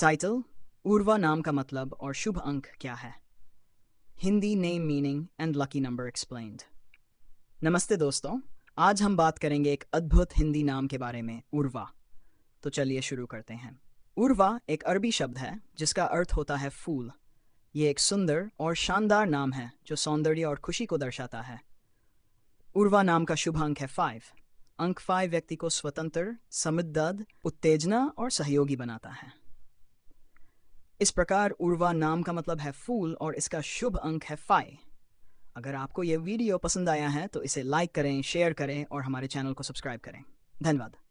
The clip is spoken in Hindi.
टाइटल उर्वा नाम का मतलब और शुभ अंक क्या है Hindi name meaning and lucky number explained नमस्ते दोस्तों आज हम बात करेंगे एक अद्भुत हिंदी नाम के बारे में उर्वा तो चलिए शुरू करते हैं उर्वा एक अरबी शब्द है जिसका अर्थ होता है फूल ये एक सुंदर और शानदार नाम है जो सौंदर्य और खुशी को दर्शाता है उर्वा नाम का शुभ अंक है फाइव अंक फाइव व्यक्ति को स्वतंत्र समृद्ध उत्तेजना और सहयोगी बनाता है इस प्रकार उर्वा नाम का मतलब है फूल और इसका शुभ अंक है फाइव अगर आपको यह वीडियो पसंद आया है तो इसे लाइक करें शेयर करें और हमारे चैनल को सब्सक्राइब करें धन्यवाद